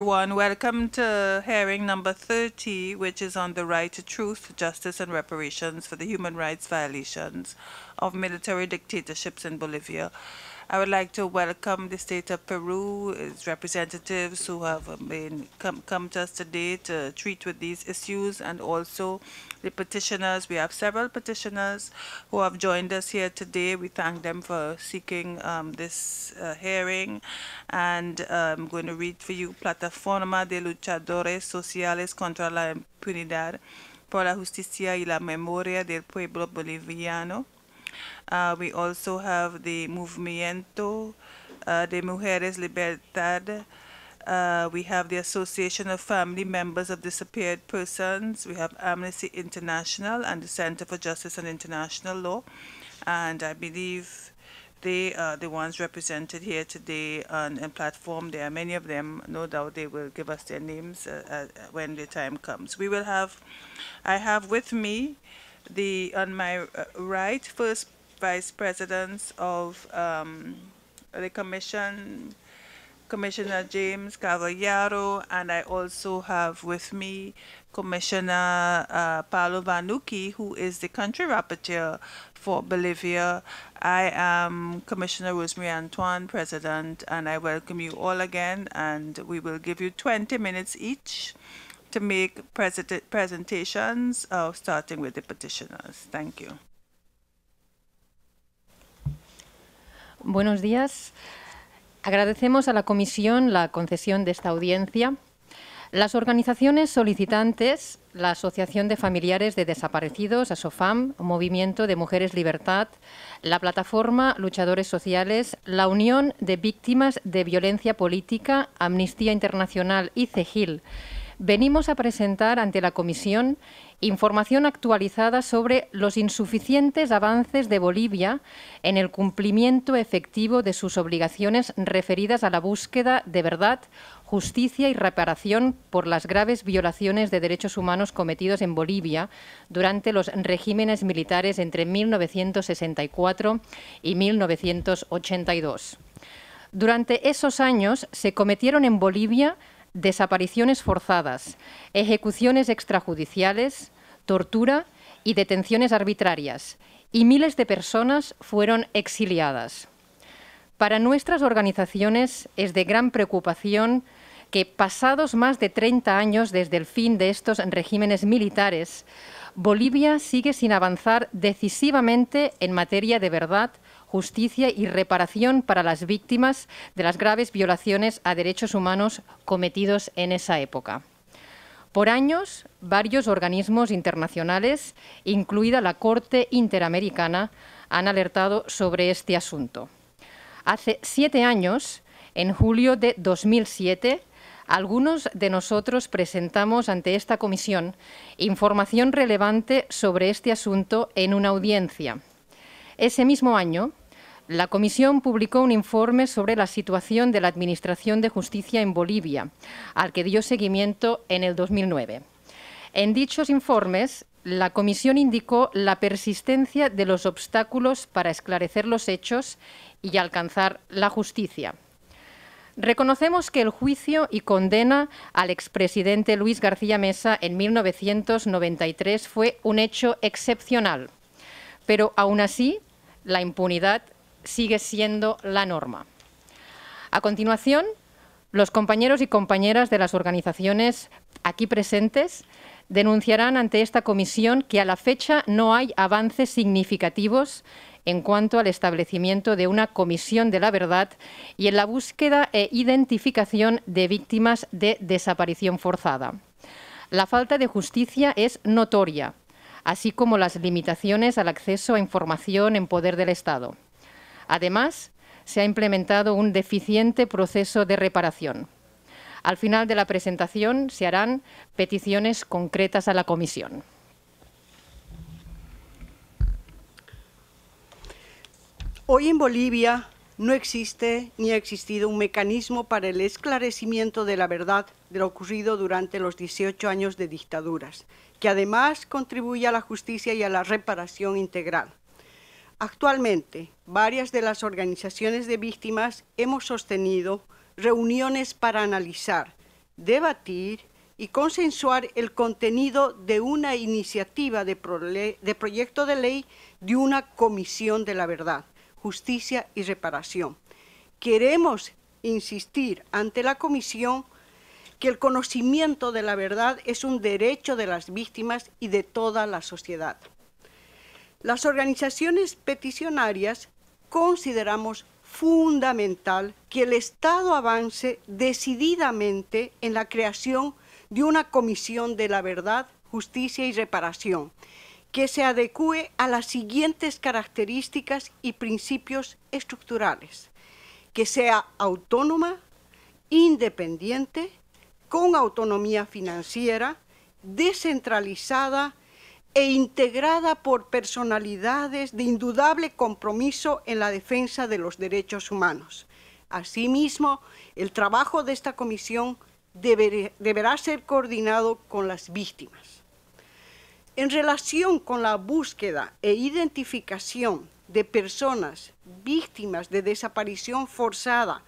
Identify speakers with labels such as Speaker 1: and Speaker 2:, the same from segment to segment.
Speaker 1: Everyone, welcome to hearing number 30, which is on the right to truth, justice, and reparations for the human rights violations of military dictatorships in Bolivia. I would like to welcome the state of Peru, its representatives who have um, been come, come to us today to treat with these issues and also the petitioners. We have several petitioners who have joined us here today. We thank them for seeking um, this uh, hearing. And uh, I'm going to read for you Plataforma de Luchadores Sociales contra la Impunidad por la Justicia y la Memoria del Pueblo Boliviano. Uh, we also have the Movimiento uh, de Mujeres Libertad. Uh, we have the Association of Family Members of Disappeared Persons. We have Amnesty International and the Center for Justice and International Law. And I believe they are the ones represented here today on, the platform. There are many of them. No doubt they will give us their names uh, uh, when the time comes. We will have, I have with me the on my uh, right, first vice president of um, the commission, Commissioner James Cavallaro, and I also have with me Commissioner uh, Paolo Vanucci, who is the country rapporteur for Bolivia. I am Commissioner Rosemary Antoine, President, and I welcome you all again, and we will give you 20 minutes each to make presentations, uh, starting with the petitioners.
Speaker 2: Buenos días. Agradecemos a la Comisión la concesión de esta audiencia. Las organizaciones solicitantes, la Asociación de Familiares de Desaparecidos, ASOFAM, Movimiento de Mujeres Libertad, la Plataforma Luchadores Sociales, la Unión de Víctimas de Violencia Política, Amnistía Internacional y CEGIL, venimos a presentar ante la Comisión información actualizada sobre los insuficientes avances de Bolivia en el cumplimiento efectivo de sus obligaciones referidas a la búsqueda de verdad, justicia y reparación por las graves violaciones de derechos humanos cometidos en Bolivia durante los regímenes militares entre 1964 y 1982. Durante esos años se cometieron en Bolivia desapariciones forzadas, ejecuciones extrajudiciales, tortura y detenciones arbitrarias, y miles de personas fueron exiliadas. Para nuestras organizaciones es de gran preocupación que pasados más de 30 años desde el fin de estos regímenes militares, Bolivia sigue sin avanzar decisivamente en materia de verdad, justicia y reparación para las víctimas de las graves violaciones a derechos humanos cometidos en esa época. Por años, varios organismos internacionales, incluida la Corte Interamericana, han alertado sobre este asunto. Hace siete años, en julio de 2007, algunos de nosotros presentamos ante esta comisión información relevante sobre este asunto en una audiencia. Ese mismo año, la Comisión publicó un informe sobre la situación de la Administración de Justicia en Bolivia, al que dio seguimiento en el 2009. En dichos informes, la Comisión indicó la persistencia de los obstáculos para esclarecer los hechos y alcanzar la justicia. Reconocemos que el juicio y condena al expresidente Luis García Mesa en 1993 fue un hecho excepcional, pero aún así la impunidad sigue siendo la norma. A continuación, los compañeros y compañeras de las organizaciones aquí presentes denunciarán ante esta comisión que a la fecha no hay avances significativos en cuanto al establecimiento de una comisión de la verdad y en la búsqueda e identificación de víctimas de desaparición forzada. La falta de justicia es notoria así como las limitaciones al acceso a información en poder del Estado. Además, se ha implementado un deficiente proceso de reparación. Al final de la presentación se harán peticiones concretas a la comisión.
Speaker 3: Hoy en Bolivia no existe ni ha existido un mecanismo para el esclarecimiento de la verdad de lo ocurrido durante los 18 años de dictaduras que además contribuye a la justicia y a la reparación integral. Actualmente, varias de las organizaciones de víctimas hemos sostenido reuniones para analizar, debatir y consensuar el contenido de una iniciativa de, proyecto de ley de una comisión de la verdad, justicia y reparación. Queremos insistir ante la comisión que el conocimiento de la verdad es un derecho de las víctimas y de toda la sociedad. Las organizaciones peticionarias consideramos fundamental que el Estado avance decididamente en la creación de una comisión de la verdad, justicia y reparación que se adecue a las siguientes características y principios estructurales, que sea autónoma, independiente, con autonomía financiera, descentralizada e integrada por personalidades de indudable compromiso en la defensa de los derechos humanos. Asimismo, el trabajo de esta comisión deberá ser coordinado con las víctimas. En relación con la búsqueda e identificación de personas víctimas de desaparición forzada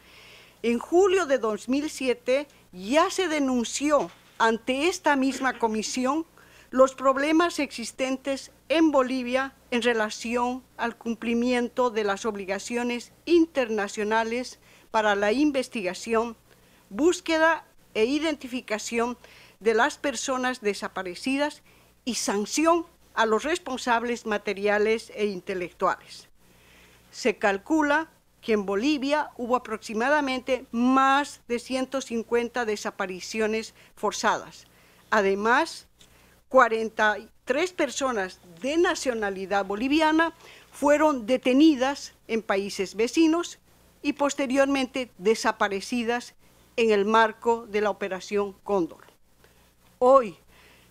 Speaker 3: en julio de 2007 ya se denunció ante esta misma comisión los problemas existentes en Bolivia en relación al cumplimiento de las obligaciones internacionales para la investigación, búsqueda e identificación de las personas desaparecidas y sanción a los responsables materiales e intelectuales. Se calcula que en Bolivia hubo aproximadamente más de 150 desapariciones forzadas. Además, 43 personas de nacionalidad boliviana fueron detenidas en países vecinos y posteriormente desaparecidas en el marco de la Operación Cóndor. Hoy,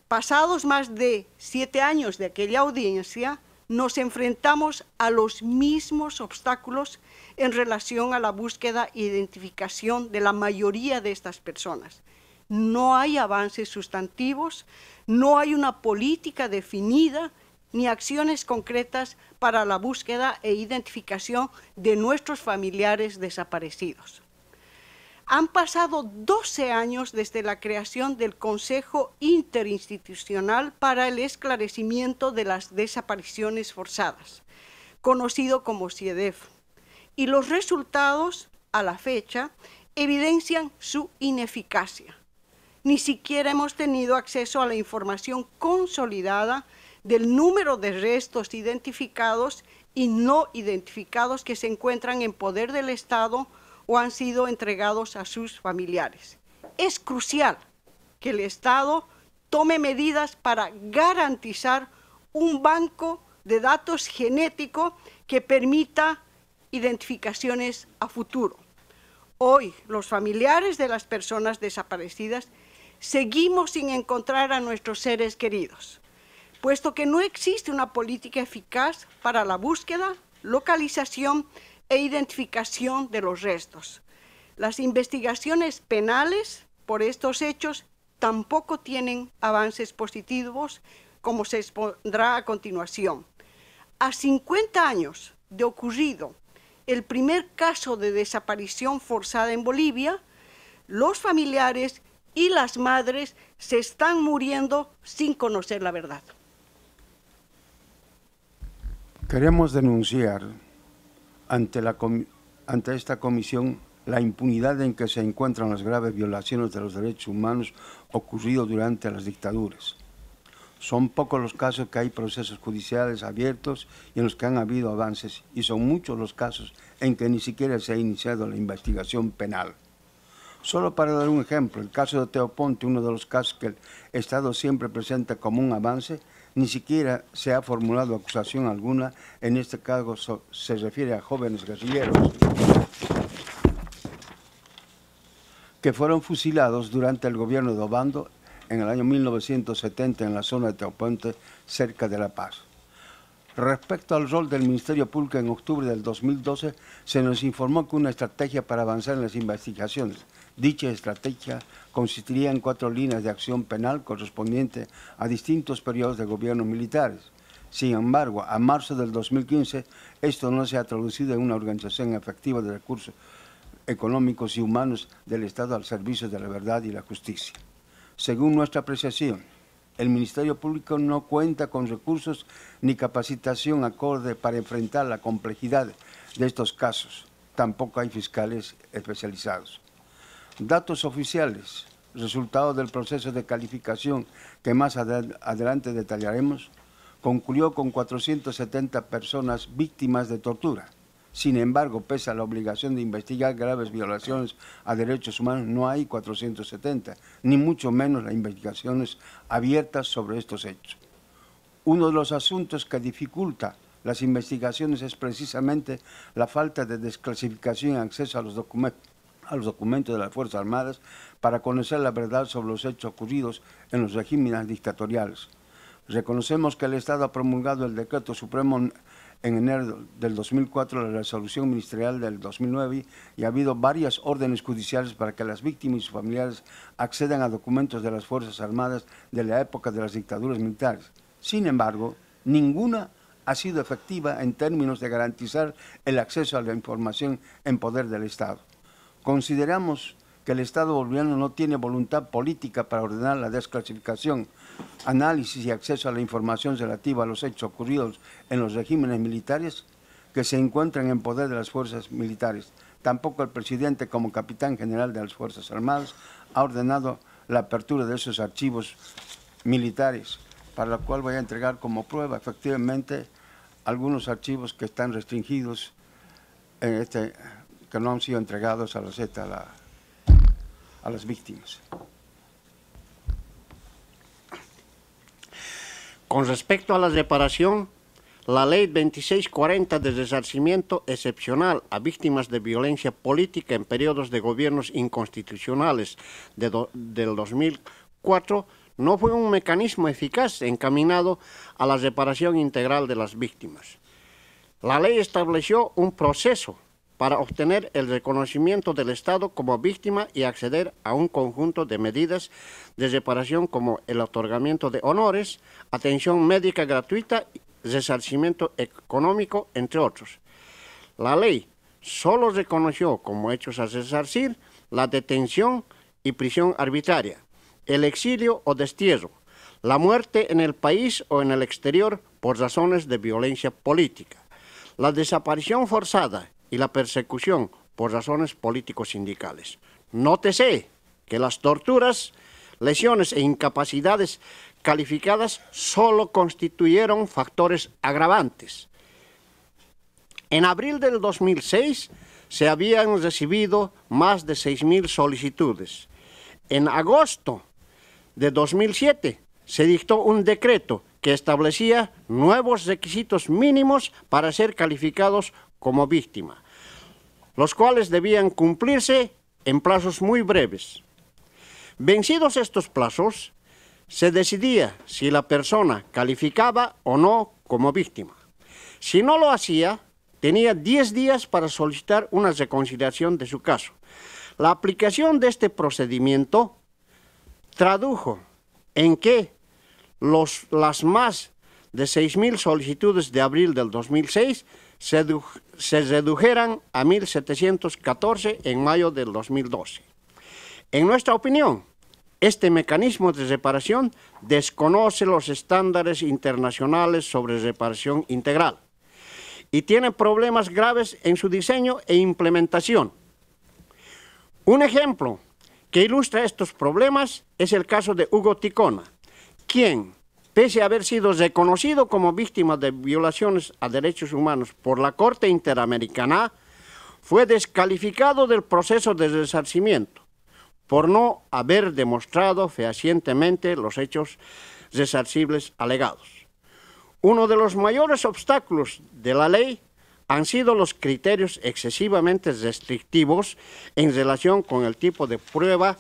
Speaker 3: pasados más de siete años de aquella audiencia, nos enfrentamos a los mismos obstáculos en relación a la búsqueda e identificación de la mayoría de estas personas. No hay avances sustantivos, no hay una política definida ni acciones concretas para la búsqueda e identificación de nuestros familiares desaparecidos. Han pasado 12 años desde la creación del Consejo Interinstitucional para el Esclarecimiento de las Desapariciones Forzadas, conocido como CIEDEF y los resultados a la fecha evidencian su ineficacia. Ni siquiera hemos tenido acceso a la información consolidada del número de restos identificados y no identificados que se encuentran en poder del Estado o han sido entregados a sus familiares. Es crucial que el Estado tome medidas para garantizar un banco de datos genético que permita identificaciones a futuro. Hoy, los familiares de las personas desaparecidas seguimos sin encontrar a nuestros seres queridos, puesto que no existe una política eficaz para la búsqueda, localización e identificación de los restos. Las investigaciones penales por estos hechos tampoco tienen avances positivos, como se expondrá a continuación. A 50 años de ocurrido el primer caso de desaparición forzada en Bolivia, los familiares y las madres se están muriendo sin conocer la verdad.
Speaker 4: Queremos denunciar ante, esta comisión la impunidad en que se encuentran las graves violaciones de los derechos humanos ocurridos durante las dictaduras. Son pocos los casos que hay procesos judiciales abiertos y en los que han habido avances y son muchos los casos en que ni siquiera se ha iniciado la investigación penal. Solo para dar un ejemplo, el caso de Teoponte, uno de los casos que el Estado siempre presenta como un avance, ni siquiera se ha formulado acusación alguna, en este caso se refiere a jóvenes guerrilleros que fueron fusilados durante el gobierno de Obando en el año 1970 en la zona de Teopuente, cerca de La Paz. Respecto al rol del Ministerio Público en octubre del 2012, se nos informó que una estrategia para avanzar en las investigaciones. Dicha estrategia consistiría en cuatro líneas de acción penal correspondientes a distintos periodos de gobierno militares. Sin embargo, a marzo del 2015, esto no se ha traducido en una organización efectiva de recursos económicos y humanos del Estado al servicio de la verdad y la justicia. Según nuestra apreciación, el Ministerio Público no cuenta con recursos ni capacitación acorde para enfrentar la complejidad de estos casos. Tampoco hay fiscales especializados. Datos oficiales, resultado del proceso de calificación que más adelante detallaremos, concluyó con 470 personas víctimas de tortura sin embargo, pese a la obligación de investigar graves violaciones a derechos humanos, no hay 470, ni mucho menos las investigaciones abiertas sobre estos hechos. Uno de los asuntos que dificulta las investigaciones es precisamente la falta de desclasificación y acceso a los, a los documentos de las Fuerzas Armadas para conocer la verdad sobre los hechos ocurridos en los regímenes dictatoriales. Reconocemos que el Estado ha promulgado el decreto supremo en enero del 2004 la resolución ministerial del 2009 y ha habido varias órdenes judiciales para que las víctimas y sus familiares accedan a documentos de las Fuerzas Armadas de la época de las dictaduras militares. Sin embargo, ninguna ha sido efectiva en términos de garantizar el acceso a la información en poder del Estado. Consideramos que el Estado boliviano no tiene voluntad política para ordenar la desclasificación análisis y acceso a la información relativa a los hechos ocurridos en los regímenes militares que se encuentran en poder de las fuerzas militares. Tampoco el presidente, como capitán general de las Fuerzas Armadas, ha ordenado la apertura de esos archivos militares, para lo cual voy a entregar como prueba efectivamente algunos archivos que están restringidos, este, que no han sido entregados a la a las víctimas.
Speaker 5: Con respecto a la reparación, la ley 2640 de desarcimiento excepcional a víctimas de violencia política en periodos de gobiernos inconstitucionales del 2004 no fue un mecanismo eficaz encaminado a la reparación integral de las víctimas. La ley estableció un proceso para obtener el reconocimiento del Estado como víctima y acceder a un conjunto de medidas de reparación como el otorgamiento de honores, atención médica gratuita, resarcimiento económico, entre otros. La ley solo reconoció como hechos a resarcir la detención y prisión arbitraria, el exilio o destierro, la muerte en el país o en el exterior por razones de violencia política, la desaparición forzada y la persecución por razones políticos-sindicales. Nótese que las torturas, lesiones e incapacidades calificadas solo constituyeron factores agravantes. En abril del 2006 se habían recibido más de 6.000 solicitudes. En agosto de 2007 se dictó un decreto que establecía nuevos requisitos mínimos para ser calificados como víctima, los cuales debían cumplirse en plazos muy breves. Vencidos estos plazos, se decidía si la persona calificaba o no como víctima. Si no lo hacía, tenía 10 días para solicitar una reconciliación de su caso. La aplicación de este procedimiento tradujo en que las más de 6.000 solicitudes de abril del 2006 se, redujeran a 1.714 en mayo del 2012. En nuestra opinión, este mecanismo de reparación desconoce los estándares internacionales sobre reparación integral y tiene problemas graves en su diseño e implementación. Un ejemplo que ilustra estos problemas es el caso de Hugo Ticona, quien pese a haber sido reconocido como víctima de violaciones a derechos humanos por la Corte Interamericana, fue descalificado del proceso de resarcimiento por no haber demostrado fehacientemente los hechos resarcibles alegados. Uno de los mayores obstáculos de la ley han sido los criterios excesivamente restrictivos en relación con el tipo de prueba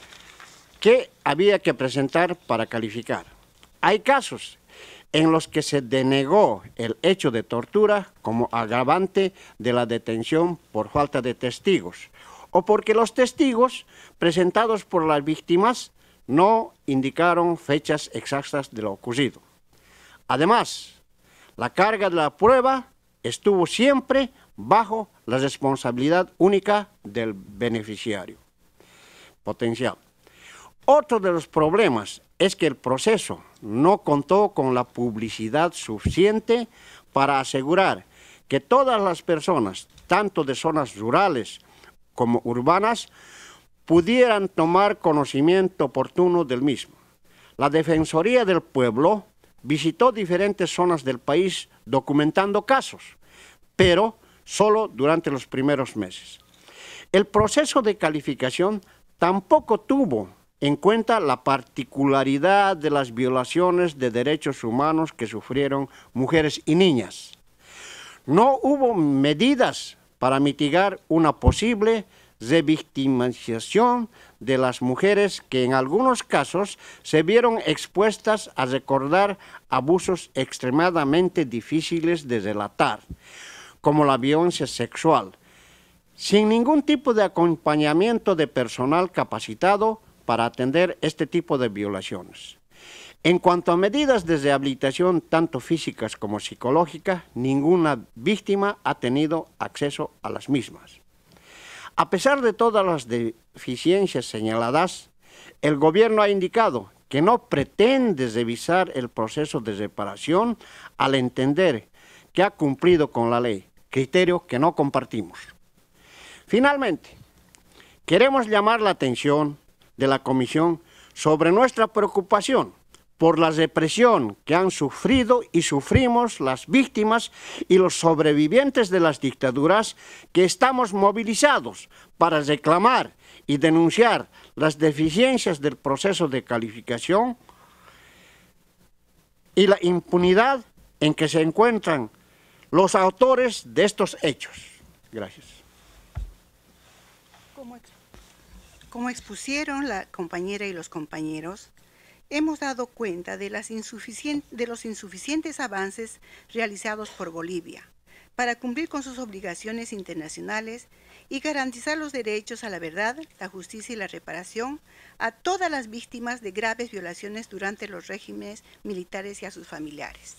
Speaker 5: que había que presentar para calificar. Hay casos en los que se denegó el hecho de tortura como agravante de la detención por falta de testigos o porque los testigos presentados por las víctimas no indicaron fechas exactas de lo ocurrido. Además, la carga de la prueba estuvo siempre bajo la responsabilidad única del beneficiario potencial. Otro de los problemas es que el proceso no contó con la publicidad suficiente para asegurar que todas las personas, tanto de zonas rurales como urbanas, pudieran tomar conocimiento oportuno del mismo. La Defensoría del Pueblo visitó diferentes zonas del país documentando casos, pero solo durante los primeros meses. El proceso de calificación tampoco tuvo en cuenta la particularidad de las violaciones de derechos humanos que sufrieron mujeres y niñas. No hubo medidas para mitigar una posible revictimización de las mujeres que en algunos casos se vieron expuestas a recordar abusos extremadamente difíciles de relatar, como la violencia sexual, sin ningún tipo de acompañamiento de personal capacitado para atender este tipo de violaciones. En cuanto a medidas de rehabilitación, tanto físicas como psicológicas, ninguna víctima ha tenido acceso a las mismas. A pesar de todas las deficiencias señaladas, el gobierno ha indicado que no pretende revisar el proceso de reparación al entender que ha cumplido con la ley, criterio que no compartimos. Finalmente, queremos llamar la atención de la Comisión sobre nuestra preocupación por la represión que han sufrido y sufrimos las víctimas y los sobrevivientes de las dictaduras, que estamos movilizados para reclamar y denunciar las deficiencias del proceso de calificación y la impunidad en que se encuentran los autores de estos hechos. Gracias.
Speaker 6: Como expusieron la compañera y los compañeros, hemos dado cuenta de, los insuficientes avances realizados por Bolivia para cumplir con sus obligaciones internacionales y garantizar los derechos a la verdad, la justicia y la reparación a todas las víctimas de graves violaciones durante los regímenes militares y a sus familiares.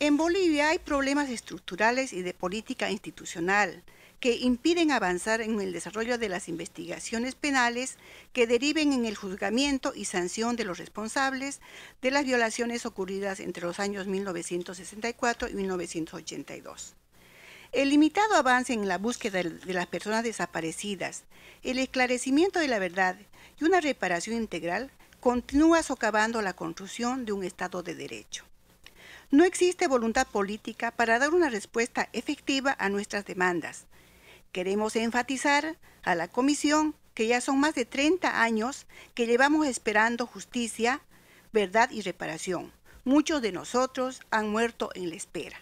Speaker 6: En Bolivia hay problemas estructurales y de política institucional que impiden avanzar en el desarrollo de las investigaciones penales que deriven en el juzgamiento y sanción de los responsables de las violaciones ocurridas entre los años 1964 y 1982. El limitado avance en la búsqueda de las personas desaparecidas, el esclarecimiento de la verdad y una reparación integral continúa socavando la construcción de un Estado de Derecho. No existe voluntad política para dar una respuesta efectiva a nuestras demandas, Queremos enfatizar a la Comisión que ya son más de 30 años que llevamos esperando justicia, verdad y reparación. Muchos de nosotros han muerto en la espera.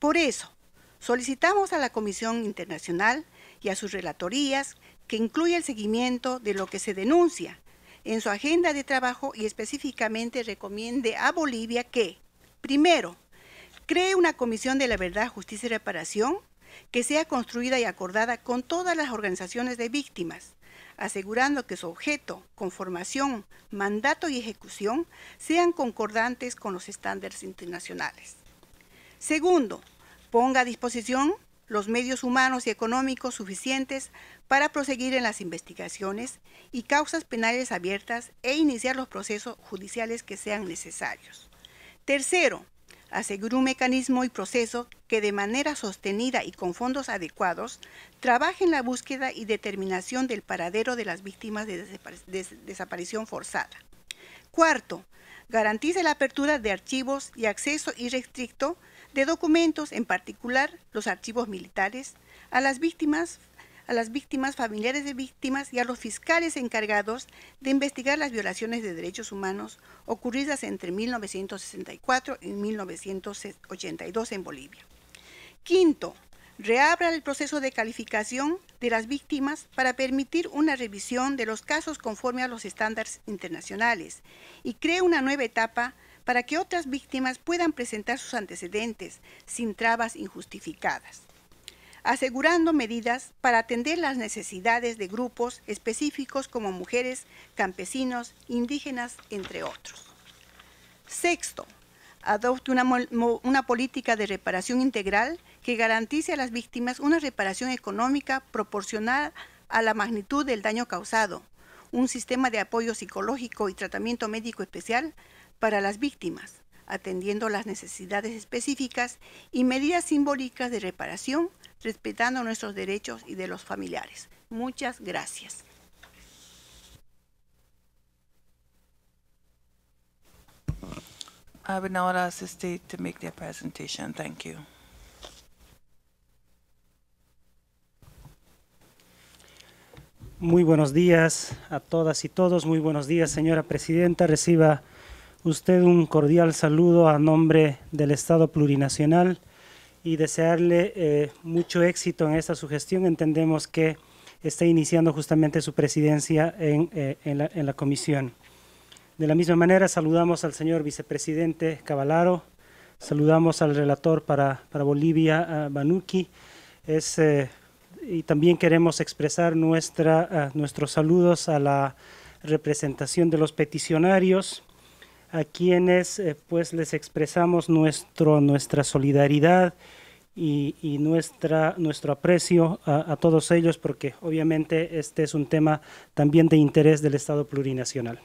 Speaker 6: Por eso, solicitamos a la Comisión Internacional y a sus relatorías que incluya el seguimiento de lo que se denuncia en su agenda de trabajo y específicamente recomiende a Bolivia que, primero, cree una Comisión de la Verdad, Justicia y Reparación que sea construida y acordada con todas las organizaciones de víctimas, asegurando que su objeto, conformación, mandato y ejecución sean concordantes con los estándares internacionales. Segundo, ponga a disposición los medios humanos y económicos suficientes para proseguir en las investigaciones y causas penales abiertas e iniciar los procesos judiciales que sean necesarios. Tercero, Asegure un mecanismo y proceso que de manera sostenida y con fondos adecuados trabaje en la búsqueda y determinación del paradero de las víctimas de, desaparición forzada. Cuarto, garantice la apertura de archivos y acceso irrestricto de documentos, en particular los archivos militares, a las víctimas a las víctimas, familiares de víctimas y a los fiscales encargados de investigar las violaciones de derechos humanos ocurridas entre 1964 y 1982 en Bolivia. Quinto, reabra el proceso de calificación de las víctimas para permitir una revisión de los casos conforme a los estándares internacionales y cree una nueva etapa para que otras víctimas puedan presentar sus antecedentes sin trabas injustificadas asegurando medidas para atender las necesidades de grupos específicos como mujeres, campesinos, indígenas, entre otros. Sexto, adopte una, política de reparación integral que garantice a las víctimas una reparación económica proporcional a la magnitud del daño causado, un sistema de apoyo psicológico y tratamiento médico especial para las víctimas, atendiendo las necesidades específicas y medidas simbólicas de reparación, respetando nuestros derechos y de los familiares. Muchas gracias.
Speaker 1: I would now to
Speaker 7: Muy buenos días a todas y todos. Muy buenos días, señora presidenta. Reciba usted un cordial saludo a nombre del Estado Plurinacional y desearle eh, mucho éxito en esta sugestión. Entendemos que está iniciando justamente su presidencia eh, en, la, comisión. De la misma manera, saludamos al señor vicepresidente Cavalaro, saludamos al relator para, Bolivia, Banuki, eh, y también queremos expresar nuestra, nuestros saludos a la representación de los peticionarios a quienes eh, pues les expresamos nuestro, nuestra solidaridad y, nuestra, nuestro aprecio a, todos ellos, porque obviamente este es un tema también de interés del Estado plurinacional.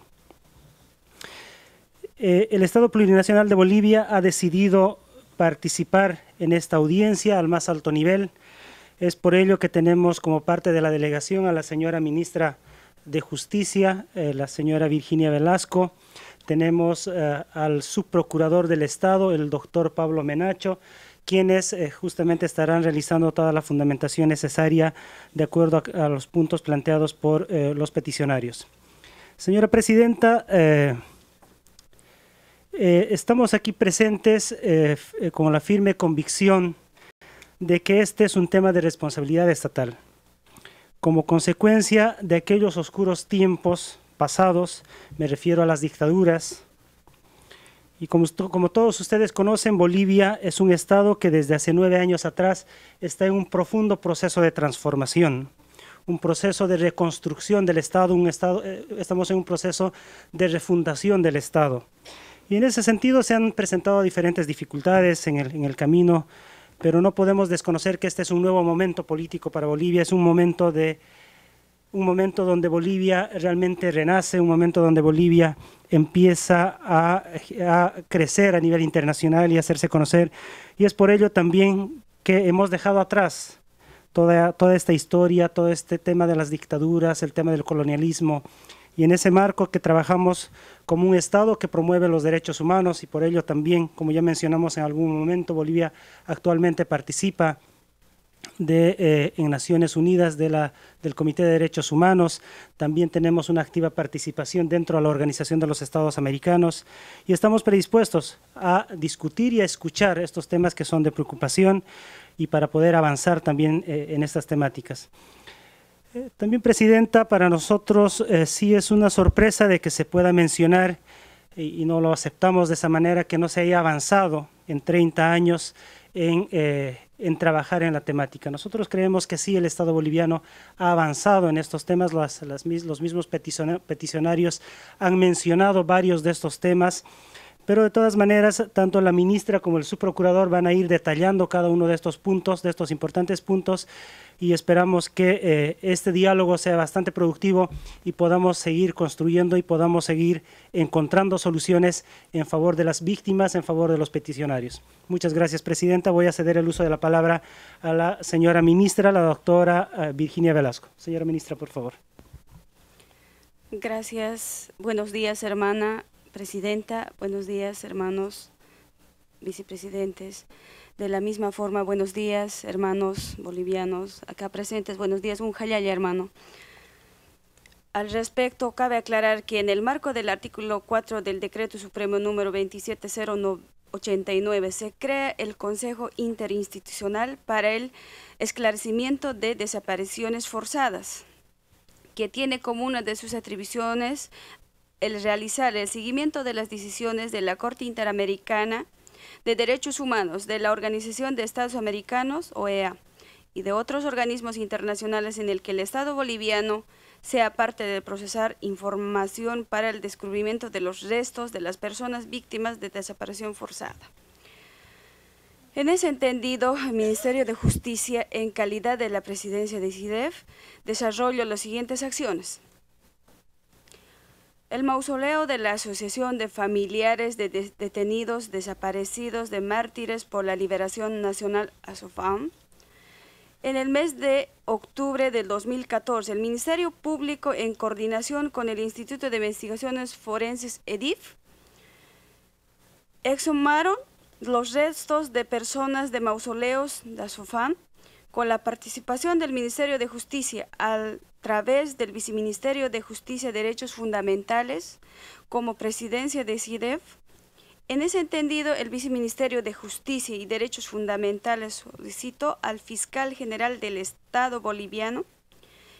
Speaker 7: Eh, el Estado plurinacional de Bolivia ha decidido participar en esta audiencia al más alto nivel. Es por ello que tenemos como parte de la delegación a la señora ministra de Justicia, eh, la señora Virginia Velasco, tenemos eh, al subprocurador del Estado, el doctor Pablo Menacho, quienes eh, justamente estarán realizando toda la fundamentación necesaria de acuerdo a, los puntos planteados por eh, los peticionarios. Señora Presidenta, estamos aquí presentes con la firme convicción de que este es un tema de responsabilidad estatal, como consecuencia de aquellos oscuros tiempos pasados, me refiero a las dictaduras. Y como, como, todos ustedes conocen, Bolivia es un estado que desde hace nueve años atrás está en un profundo proceso de transformación, un proceso de reconstrucción del estado, un estado eh, estamos en un proceso de refundación del estado. Y en ese sentido se han presentado diferentes dificultades en el, en el camino, pero no podemos desconocer que este es un nuevo momento político para Bolivia, es un momento de un momento donde Bolivia realmente renace, un momento donde Bolivia empieza a, crecer a nivel internacional y hacerse conocer. Y es por ello también que hemos dejado atrás toda, toda esta historia, todo este tema de las dictaduras, el tema del colonialismo. Y en ese marco que trabajamos como un Estado que promueve los derechos humanos y por ello también, como ya mencionamos en algún momento, Bolivia actualmente participa de, eh, en Naciones Unidas de la, del Comité de Derechos Humanos. También tenemos una activa participación dentro de la Organización de los Estados Americanos y estamos predispuestos a discutir y a escuchar estos temas que son de preocupación y para poder avanzar también eh, en estas temáticas. Eh, también, Presidenta, para nosotros sí es una sorpresa de que se pueda mencionar y no lo aceptamos de esa manera, que no se haya avanzado en 30 años eh, en, trabajar en la temática. Nosotros creemos que sí, el Estado boliviano ha avanzado en estos temas, los mismos peticionarios han mencionado varios de estos temas. Pero de todas maneras, tanto la ministra como el subprocurador van a ir detallando cada uno de estos puntos, de estos importantes puntos, y esperamos que eh, este diálogo sea bastante productivo y podamos seguir construyendo y podamos seguir encontrando soluciones en favor de las víctimas, en favor de los peticionarios. Muchas gracias, Presidenta. Voy a ceder el uso de la palabra a la señora ministra, la doctora eh, Virginia Velasco. Señora ministra, por favor.
Speaker 8: Gracias. Buenos días, hermana. Presidenta, buenos días, hermanos vicepresidentes. De la misma forma, buenos días, hermanos bolivianos acá presentes. Buenos días, un hermano. Al respecto, cabe aclarar que en el marco del artículo 4 del Decreto Supremo número 27089 se crea el Consejo Interinstitucional para el Esclarecimiento de Desapariciones Forzadas, que tiene como una de sus atribuciones el realizar el seguimiento de las decisiones de la Corte Interamericana de Derechos Humanos, de la Organización de Estados Americanos, OEA, y de otros organismos internacionales en el que el Estado boliviano sea parte de procesar información para el descubrimiento de los restos de las personas víctimas de desaparición forzada. En ese entendido, el Ministerio de Justicia, en calidad de la presidencia de CIDEF, desarrolló las siguientes acciones. El mausoleo de la Asociación de Familiares de, Detenidos Desaparecidos de Mártires por la Liberación Nacional ASOFAM. En el mes de octubre del 2014, el Ministerio Público, en coordinación con el Instituto de Investigaciones Forenses EDIF, exhumaron los restos de personas de mausoleos de ASOFAM con la participación del Ministerio de Justicia al través del Viceministerio de Justicia y Derechos Fundamentales como presidencia de CIDEF. En ese entendido, el Viceministerio de Justicia y Derechos Fundamentales solicitó al Fiscal General del Estado boliviano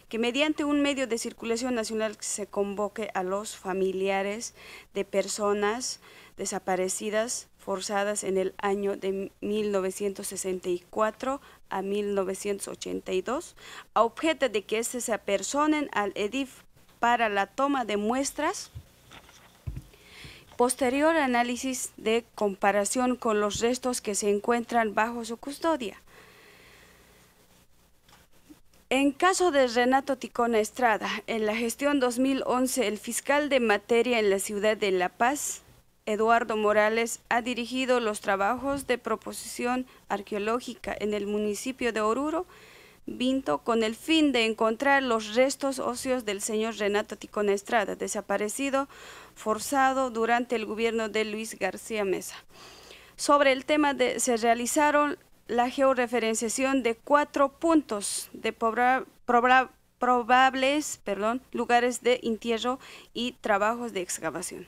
Speaker 8: que mediante un medio de circulación nacional se convoque a los familiares de personas desaparecidas forzadas en el año de 1964 a 1982, a objeto de que se apersonen al EDIF para la toma de muestras posterior análisis de comparación con los restos que se encuentran bajo su custodia. En caso de Renato Ticona Estrada, en la gestión 2011, el fiscal de materia en la ciudad de La Paz, Eduardo Morales, ha dirigido los trabajos de proposición arqueológica en el municipio de Oruro, Vinto, con el fin de encontrar los restos óseos del señor Renato Ticona Estrada, desaparecido, forzado durante el gobierno de Luis García Mesa. Sobre el tema de, se realizaron la georreferenciación de cuatro puntos de probables perdón, lugares de entierro y trabajos de excavación.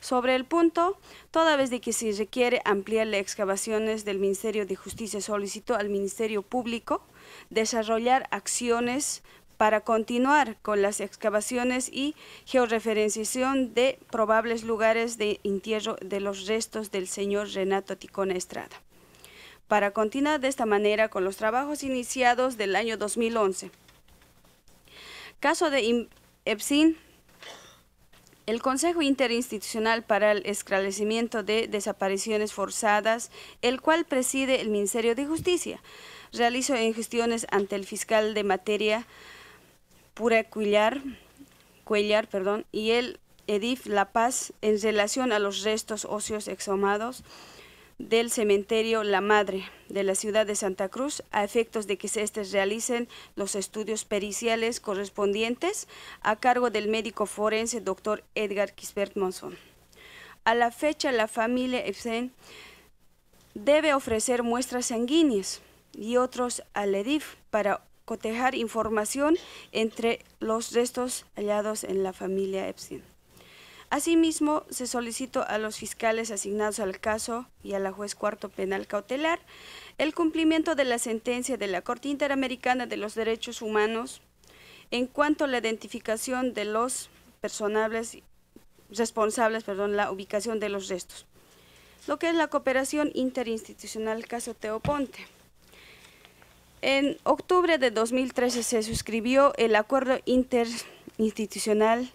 Speaker 8: Sobre el punto, toda vez de que se requiere ampliar las excavaciones del Ministerio de Justicia, solicitó al Ministerio Público desarrollar acciones para continuar con las excavaciones y georreferenciación de probables lugares de entierro de los restos del señor Renato Ticona Estrada para continuar de esta manera con los trabajos iniciados del año 2011. Caso de EPSIN, el Consejo Interinstitucional para el Esclarecimiento de Desapariciones Forzadas, el cual preside el Ministerio de Justicia, realizó gestiones ante el fiscal de materia Pura Cuellar, perdón, y el EDIF La Paz en relación a los restos óseos exhumados del cementerio La Madre de la ciudad de Santa Cruz a efectos de que se realicen los estudios periciales correspondientes a cargo del médico forense doctor Edgar Kisbert monson A la fecha, la familia Epstein debe ofrecer muestras sanguíneas y otros al EDIF para cotejar información entre los restos hallados en la familia Epstein. Asimismo, se solicitó a los fiscales asignados al caso y a la juez cuarto penal cautelar el cumplimiento de la sentencia de la Corte Interamericana de los Derechos Humanos en cuanto a la identificación de los personables responsables, perdón, la ubicación de los restos. Lo que es la cooperación interinstitucional caso Teoponte. En octubre de 2013 se suscribió el acuerdo interinstitucional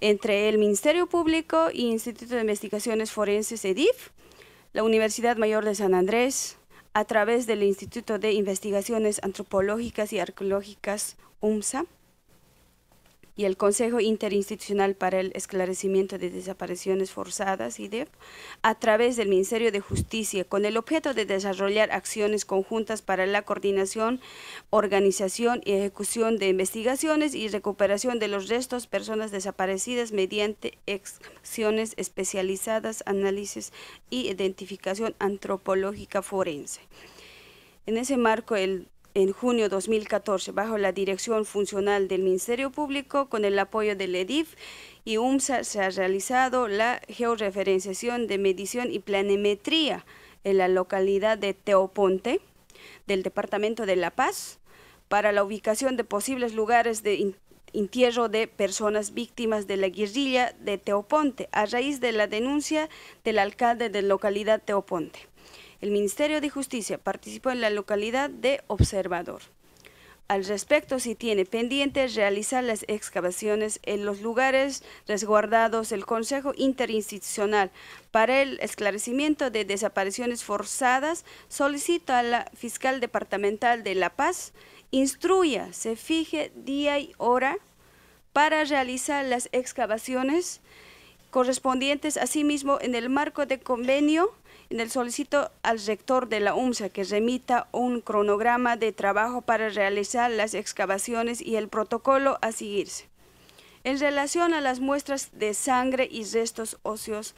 Speaker 8: entre el Ministerio Público y Instituto de Investigaciones Forenses EDIF, la Universidad Mayor de San Andrés, a través del Instituto de Investigaciones Antropológicas y Arqueológicas UMSA, y el Consejo Interinstitucional para el Esclarecimiento de Desapariciones Forzadas, IDEF, a través del Ministerio de Justicia, con el objeto de desarrollar acciones conjuntas para la coordinación, organización y ejecución de investigaciones y recuperación de los restos de personas desaparecidas mediante acciones especializadas, análisis y identificación antropológica forense. En ese marco, el en junio 2014 bajo la dirección funcional del Ministerio Público con el apoyo del EDIF y UMSA se ha realizado la georreferenciación de medición y planimetría en la localidad de Teoponte del Departamento de La Paz para la ubicación de posibles lugares de entierro de personas víctimas de la guerrilla de Teoponte a raíz de la denuncia del alcalde de la localidad Teoponte. El Ministerio de Justicia participó en la localidad de Observador. Al respecto, si tiene pendiente realizar las excavaciones en los lugares resguardados el Consejo Interinstitucional para el esclarecimiento de desapariciones forzadas, solicita a la fiscal departamental de La Paz instruya, se fije día y hora para realizar las excavaciones correspondientes asimismo en el marco de convenio el solicito al rector de la UMSA que remita un cronograma de trabajo para realizar las excavaciones y el protocolo a seguirse. En relación a las muestras de sangre y restos óseos,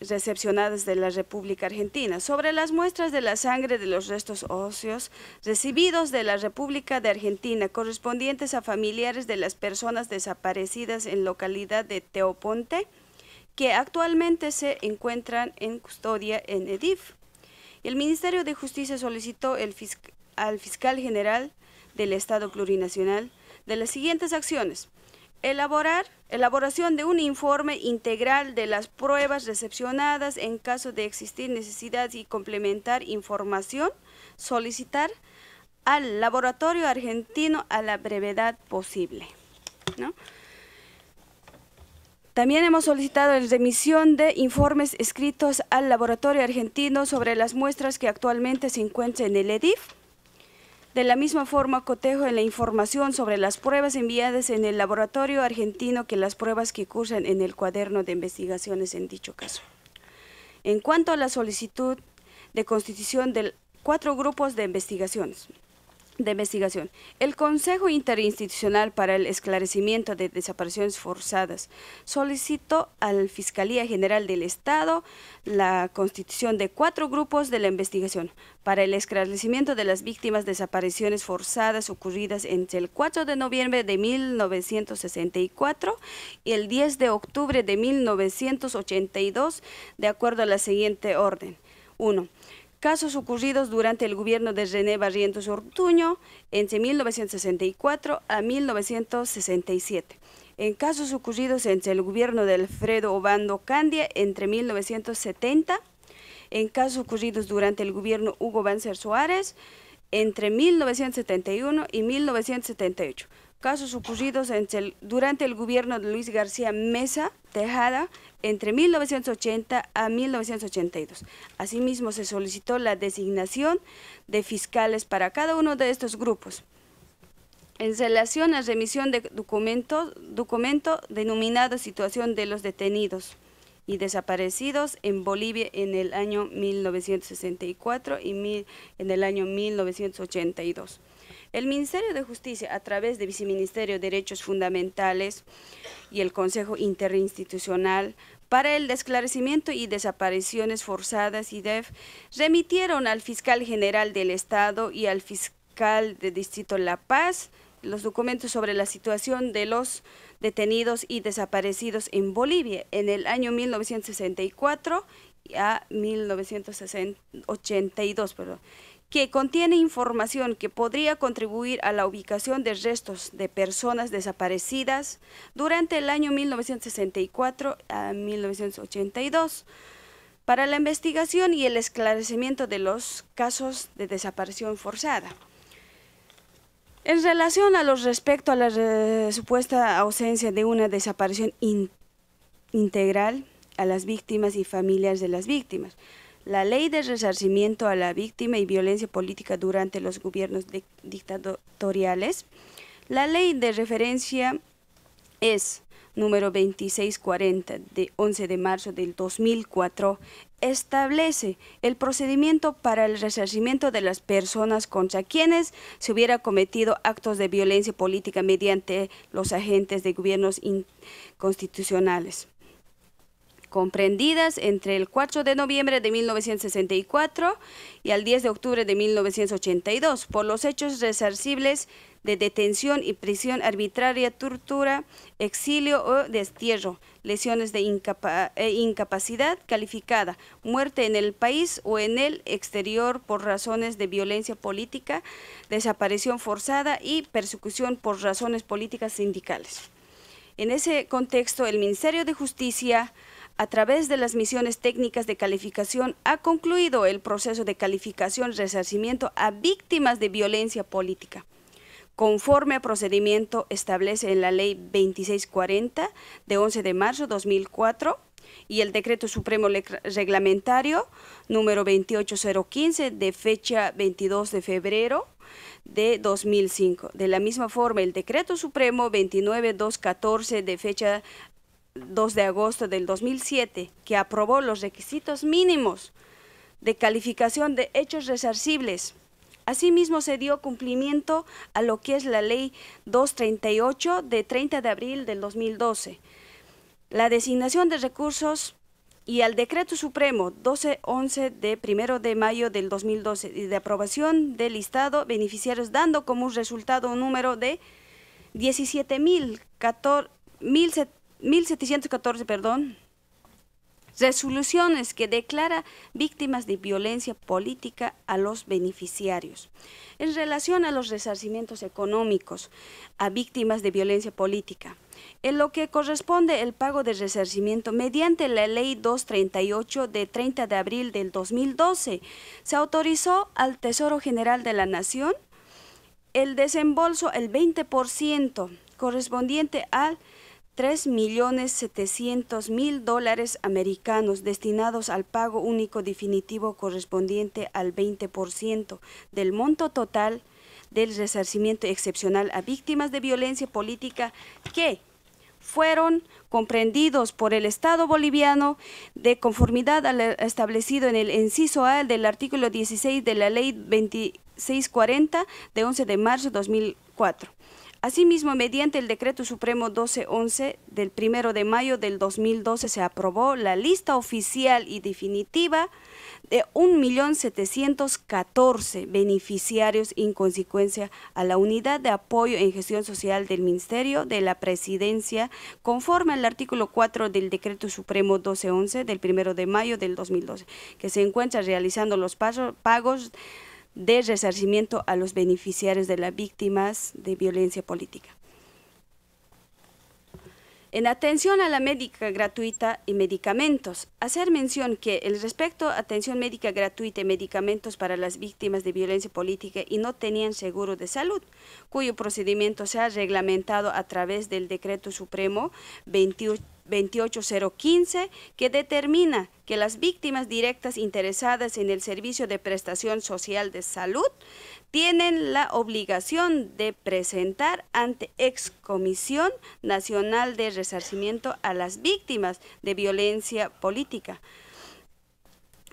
Speaker 8: recepcionadas de la República Argentina sobre las muestras de la sangre de los restos óseos recibidos de la República de Argentina correspondientes a familiares de las personas desaparecidas en localidad de Teoponte, que actualmente se encuentran en custodia en EDIF. El Ministerio de Justicia solicitó el al fiscal general del Estado plurinacional de las siguientes acciones. Elaborar, elaboración de un informe integral de las pruebas recepcionadas en caso de existir necesidad y complementar información, solicitar al laboratorio argentino a la brevedad posible. ¿no? También hemos solicitado la remisión de informes escritos al Laboratorio Argentino sobre las muestras que actualmente se encuentran en el EDIF. De la misma forma, cotejo en la información sobre las pruebas enviadas en el Laboratorio Argentino que las pruebas que cursan en el cuaderno de investigaciones en dicho caso. En cuanto a la solicitud de constitución de cuatro grupos de investigaciones, de investigación. El Consejo Interinstitucional para el Esclarecimiento de Desapariciones Forzadas solicitó a la Fiscalía General del Estado la constitución de cuatro grupos de la investigación para el esclarecimiento de las víctimas de desapariciones forzadas ocurridas entre el 4 de noviembre de 1964 y el 10 de octubre de 1982, de acuerdo a la siguiente orden. 1 casos ocurridos durante el gobierno de René Barrientos Ortuño entre 1964 a 1967. En casos ocurridos entre el gobierno de Alfredo Obando Candia entre 1970. En casos ocurridos durante el gobierno Hugo Banzer Suárez entre 1971 y 1978. Casos ocurridos entre durante el gobierno de Luis García Mesa Tejada entre 1980 a 1982. Asimismo, se solicitó la designación de fiscales para cada uno de estos grupos. En relación a remisión de documentos, documento denominado Situación de los Detenidos y Desaparecidos en Bolivia en el año 1964 y en el año 1982. El Ministerio de Justicia, a través del Viceministerio de Derechos Fundamentales y el Consejo Interinstitucional, para el Desclarecimiento y Desapariciones Forzadas, IDEF, remitieron al fiscal general del Estado y al fiscal de Distrito La Paz los documentos sobre la situación de los detenidos y desaparecidos en Bolivia en el año 1964 a 1982. Perdón que contiene información que podría contribuir a la ubicación de restos de personas desaparecidas durante el año 1964 a 1982 para la investigación y el esclarecimiento de los casos de desaparición forzada. En relación a los respecto a la supuesta ausencia de una desaparición integral a las víctimas y familiares de las víctimas, la ley de resarcimiento a la víctima y violencia política durante los gobiernos dictatoriales. La ley de referencia es número 2640 de 11 de marzo del 2004 establece el procedimiento para el resarcimiento de las personas contra quienes se hubiera cometido actos de violencia política mediante los agentes de gobiernos inconstitucionales comprendidas entre el 4 de noviembre de 1964 y el 10 de octubre de 1982 por los hechos resarcibles de detención y prisión arbitraria, tortura, exilio o destierro, lesiones de eh, incapacidad calificada, muerte en el país o en el exterior por razones de violencia política, desaparición forzada y persecución por razones políticas sindicales. En ese contexto, el Ministerio de Justicia a través de las misiones técnicas de calificación, ha concluido el proceso de calificación y resarcimiento a víctimas de violencia política conforme a procedimiento establece en la Ley 2640 de 11 de marzo 2004 y el Decreto Supremo Reglamentario número 28015 de fecha 22 de febrero de 2005. De la misma forma, el Decreto Supremo 29214 de fecha 2 de agosto del 2007, que aprobó los requisitos mínimos de calificación de hechos resarcibles. Asimismo, se dio cumplimiento a lo que es la Ley 238 de 30 de abril del 2012, la designación de recursos y al Decreto Supremo 1211 de 1 de mayo del 2012 y de aprobación del listado beneficiarios, dando como resultado un número de 17.014 1714, perdón, resoluciones que declara víctimas de violencia política a los beneficiarios. En relación a los resarcimientos económicos a víctimas de violencia política, en lo que corresponde el pago de resarcimiento mediante la Ley 238 de 30 de abril del 2012, se autorizó al Tesoro General de la Nación el desembolso el 20% correspondiente al 3.700.000 dólares americanos destinados al pago único definitivo correspondiente al 20% del monto total del resarcimiento excepcional a víctimas de violencia política que fueron comprendidos por el Estado boliviano de conformidad al establecido en el inciso A del artículo 16 de la Ley 2640 de 11 de marzo de 2004. Asimismo, mediante el Decreto Supremo 1211 del 1 de mayo del 2012 se aprobó la lista oficial y definitiva de 1.714 beneficiarios en consecuencia a la Unidad de Apoyo en Gestión Social del Ministerio de la Presidencia, conforme al artículo 4 del Decreto Supremo 1211 del 1 de mayo del 2012, que se encuentra realizando los pagos de resarcimiento a los beneficiarios de las víctimas de violencia política. En atención a la médica gratuita y medicamentos, hacer mención que el respecto a atención médica gratuita y medicamentos para las víctimas de violencia política y no tenían seguro de salud, cuyo procedimiento se ha reglamentado a través del Decreto Supremo 28015 que determina que las víctimas directas interesadas en el servicio de prestación social de salud tienen la obligación de presentar ante Excomisión Nacional de Resarcimiento a las víctimas de violencia política.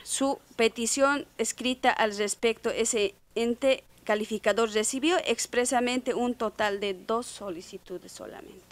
Speaker 8: Su petición escrita al respecto ese ente calificador recibió expresamente un total de dos solicitudes solamente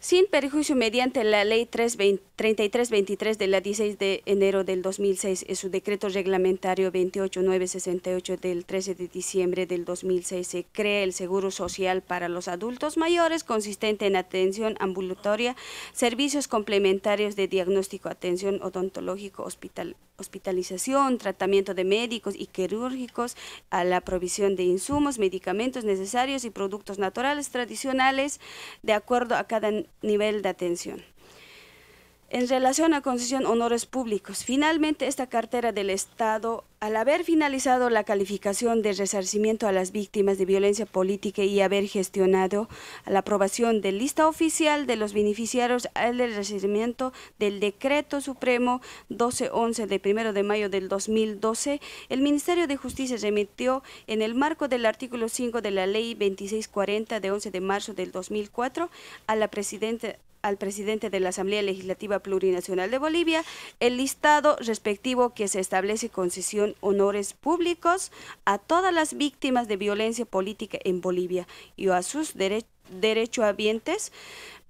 Speaker 8: sin perjuicio mediante la Ley 3323 de la 16 de enero del 2006 y su decreto reglamentario 28968 del 13 de diciembre del 2006 se crea el Seguro Social para los adultos mayores consistente en atención ambulatoria, servicios complementarios de diagnóstico, atención odontológico, hospital, hospitalización, tratamiento de médicos y quirúrgicos, a la provisión de insumos, medicamentos necesarios y productos naturales tradicionales de acuerdo a cada nivel de atención en relación a concesión honores públicos. Finalmente, esta cartera del Estado, al haber finalizado la calificación de resarcimiento a las víctimas de violencia política y haber gestionado la aprobación de lista oficial de los beneficiarios al resarcimiento del Decreto Supremo 1211 de 1 de mayo del 2012, el Ministerio de Justicia remitió en el marco del artículo 5 de la Ley 2640 de 11 de marzo del 2004 a la Presidenta al presidente de la Asamblea Legislativa Plurinacional de Bolivia el listado respectivo que se establece concesión honores públicos a todas las víctimas de violencia política en Bolivia y a sus derechohabientes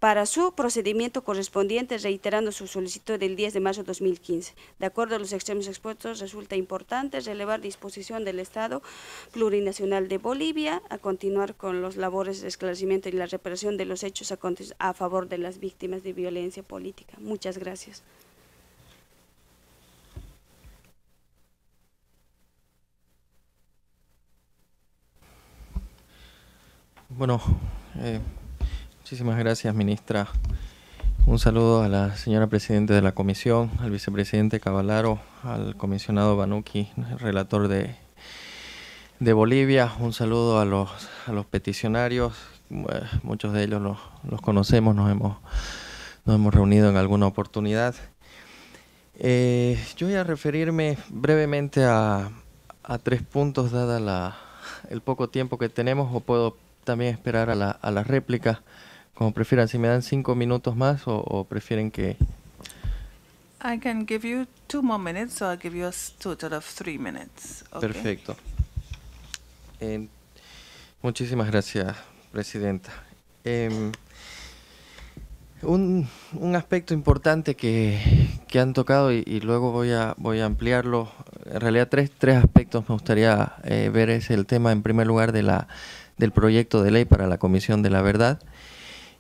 Speaker 8: para su procedimiento correspondiente, reiterando su solicitud del 10 de marzo de 2015. De acuerdo a los extremos expuestos, resulta importante relevar disposición del Estado Plurinacional de Bolivia a continuar con los labores de esclarecimiento y la reparación de los hechos a favor de las víctimas de violencia política. Muchas gracias.
Speaker 9: Bueno, eh, Muchísimas gracias, ministra. Un saludo a la señora presidenta de la comisión, al vicepresidente Cavalaro, al comisionado Banuki, relator de, Bolivia. Un saludo a los, peticionarios, muchos de ellos los, los, conocemos, nos hemos, reunido en alguna oportunidad. Eh, yo voy a referirme brevemente a, a tres puntos, dada la, el poco tiempo que tenemos, o puedo también esperar a la, a la réplica. Como prefieran, si me dan cinco minutos más o, prefieren que...
Speaker 1: I can give you two more minutes, so give you a total of minutes. Perfecto.
Speaker 9: Em, muchísimas gracias, Presidenta. Em, un, aspecto importante que, han tocado y, luego voy a, voy a ampliarlo, en realidad tres, aspectos me gustaría eh, ver, es el tema en primer lugar de la, del proyecto de ley para la Comisión de la Verdad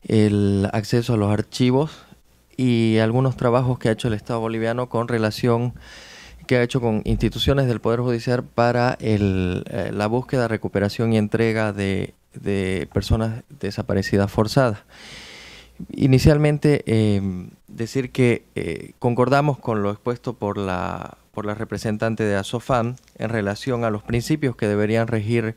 Speaker 9: el acceso a los archivos y algunos trabajos que ha hecho el Estado boliviano con relación que ha hecho con instituciones del Poder Judicial para eh, la búsqueda, recuperación y entrega de, personas desaparecidas forzadas. Inicialmente, em, decir que eh, concordamos con lo expuesto por la, por la representante de Asofan en relación a los principios que deberían regir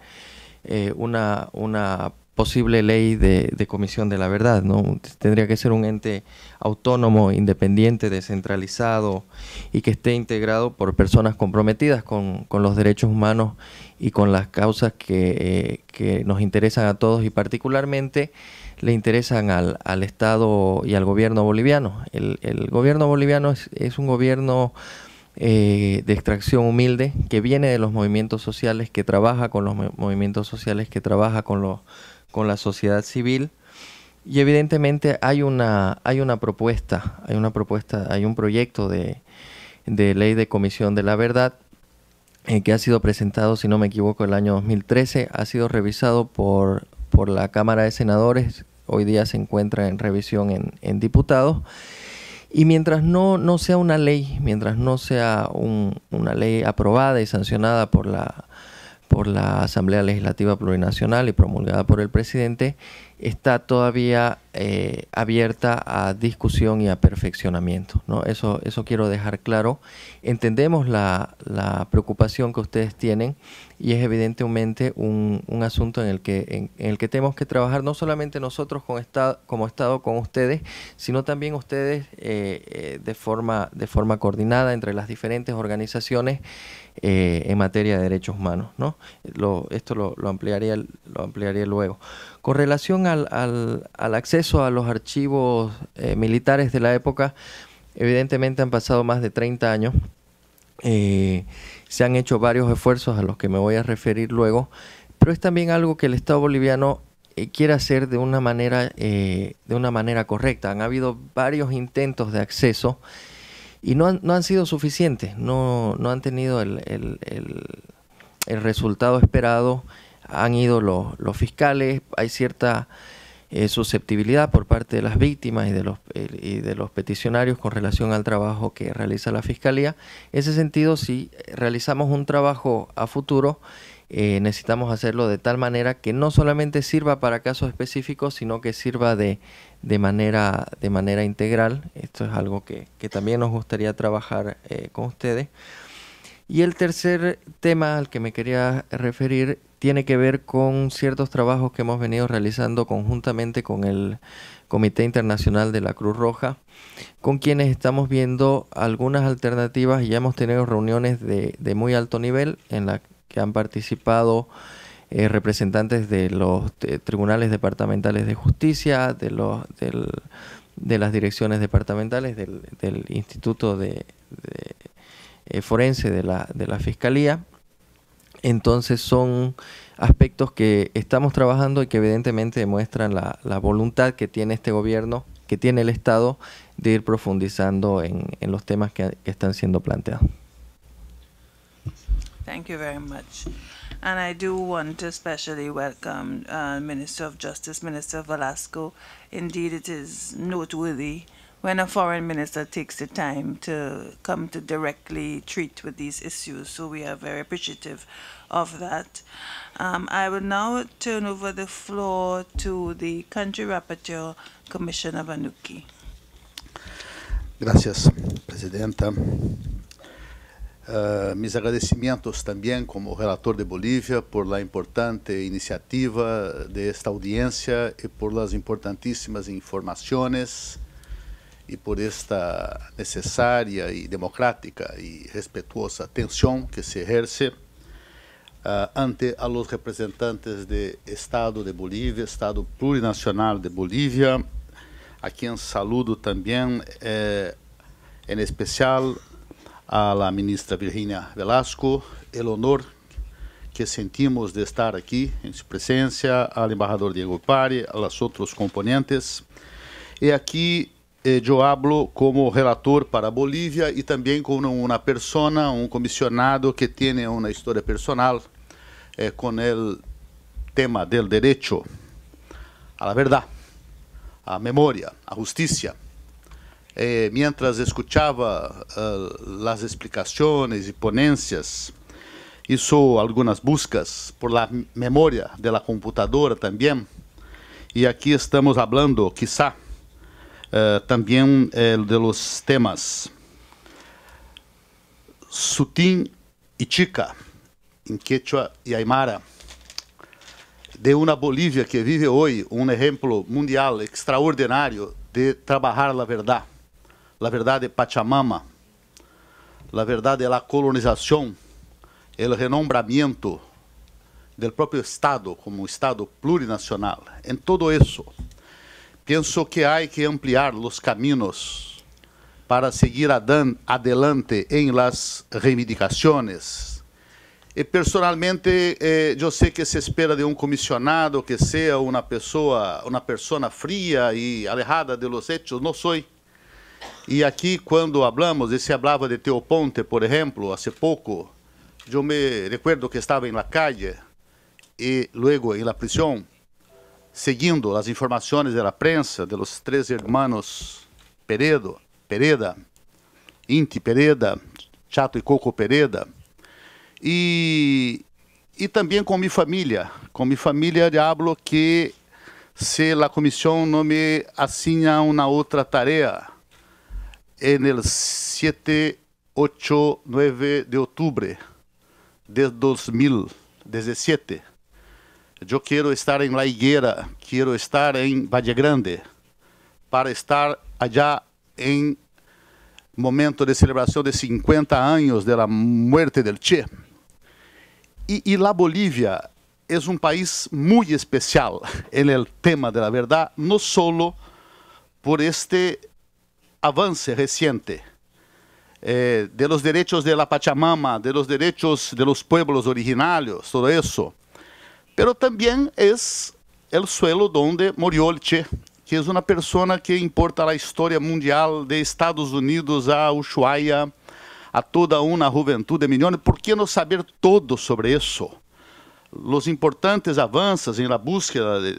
Speaker 9: eh, una, una posible ley de, comisión de la verdad, ¿no? Tendría que ser un ente autónomo, independiente, descentralizado y que esté integrado por personas comprometidas con, los derechos humanos y con las causas eh, que, nos interesan a todos y particularmente le interesan al, Estado y al gobierno boliviano. El, gobierno boliviano es, un gobierno... Eh, de extracción humilde que viene de los movimientos sociales, que trabaja con los movimientos sociales, que trabaja con los con la sociedad civil. Y evidentemente hay una, hay una propuesta, hay una propuesta, hay un proyecto de, ley de comisión de la verdad eh, que ha sido presentado, si no me equivoco, el año 2013, ha sido revisado por, por la Cámara de Senadores, hoy día se encuentra en revisión en, diputados. Y mientras no, no sea una ley, mientras no sea una ley aprobada y sancionada por la, por la Asamblea Legislativa Plurinacional y promulgada por el presidente, está todavía eh, abierta a discusión y a perfeccionamiento. ¿no? Eso, eso quiero dejar claro. Entendemos la, la preocupación que ustedes tienen y es evidentemente un, asunto en el, que, en, el que tenemos que trabajar no solamente nosotros con esta, como Estado con ustedes, sino también ustedes eh, eh, de, forma, de forma coordinada entre las diferentes organizaciones eh, en materia de derechos humanos. ¿no? esto lo, ampliaría, lo ampliaría luego. Con relación al, acceso a los archivos militares de la época, evidentemente han pasado más de 30 años. Se han hecho varios esfuerzos a los que me voy a referir luego, pero es también algo que el Estado boliviano eh, quiere hacer de una manera eh, de una manera correcta. Han habido varios intentos de acceso y no han, sido suficientes, no, han tenido el, resultado esperado. Han ido los fiscales, hay cierta eh, susceptibilidad por parte de las víctimas y de, los, eh, y de los peticionarios con relación al trabajo que realiza la Fiscalía. En ese sentido, si realizamos un trabajo a futuro, eh, necesitamos hacerlo de tal manera que no solamente sirva para casos específicos, sino que sirva de, manera, de manera integral. Esto es algo que, también nos gustaría trabajar con ustedes. Y el tercer tema al que me quería referir tiene que ver con ciertos trabajos que hemos venido realizando conjuntamente con el Comité Internacional de la Cruz Roja, con quienes estamos viendo algunas alternativas y ya hemos tenido reuniones de, muy alto nivel en las que han participado eh, representantes de los tribunales departamentales de justicia, de, los, de las direcciones departamentales, del, Instituto de, eh, Forense de la, de la Fiscalía entonces son aspectos que estamos trabajando y que evidentemente demuestran la, voluntad que tiene este gobierno, que tiene el Estado, de ir profundizando en, los temas que, están siendo planteados.
Speaker 1: Thank you very much. And I do want to uh, Minister Velasco. Indeed, it noteworthy when a foreign minister takes the time to come to directly treat with these issues. So we are very appreciative of that. Um, I will now turn over the floor to the country rapporteur, Commissioner Vanuki.
Speaker 10: Gracias, Presidenta. Uh, mis agradecimientos también como relator de Bolívia por la importante iniciativa de esta audiencia y por las importantísimas informaciones. e por esta necessária e democrática e respetuosa atenção que se exerce uh, ah, ante a los representantes de Estado de Bolívia, Estado plurinacional de Bolívia, a quem saludo também, eh, em especial a la ministra Virginia Velasco, o honor que sentimos de estar aqui em sua presença, ao Embaixador Diego Pari, aos outros componentes. E aqui eu Diablo como relator para a Bolívia e também com uma persona, um comissionado que tem uma história personal eh, com o tema do direito à verdade, à memória, à justiça. Eh, mientras escuchaba uh, eh, as explicações e ponências, hizo algumas buscas por la memória de la computadora também. E aqui estamos hablando, quizá, eh, também también eh, de los temas sutin y Chica, em quechua e aymara, de uma Bolívia que vive hoje um exemplo mundial extraordinário de trabalhar la verdade la verdade de Pachamama, la verdade de la colonização, el renombramiento del próprio Estado como Estado plurinacional. En todo isso Penso que há que ampliar os caminhos para seguir adelante em las reivindicações. E personalmente, eh, eu sei que se espera de um comissionado que seja uma pessoa, uma persona fria e alejada de los hechos. Não sou. E aqui, quando falamos, e se falava de Teoponte, por exemplo, há pouco, eu me recuerdo que estava em la calle e luego em la prisión Seguindo as informações da prensa de três irmãos Peredo, Pereda, Inti Pereda, Chato e Coco Pereda, e, e também com minha família. Com minha família, Diablo, que se a comissão não me assina uma outra tarefa, é no 7, 8, 9 de outubro de 2017. Yo quiero estar en La Higuera, quiero estar en Valle Grande, para estar allá en momento de celebración de 50 años de la muerte del Che. Y, la Bolivia es un país muy especial en el tema de la verdad, no solo por este avance reciente eh, de los derechos de la Pachamama, de los derechos de los pueblos originarios, todo eso, pero también es el suelo donde murió el Che, que es una persona que importa la historia mundial de Estados Unidos a Ushuaia, a toda una juventud de millones. ¿Por qué no saber todo sobre eso? Los importantes avances en la búsqueda de,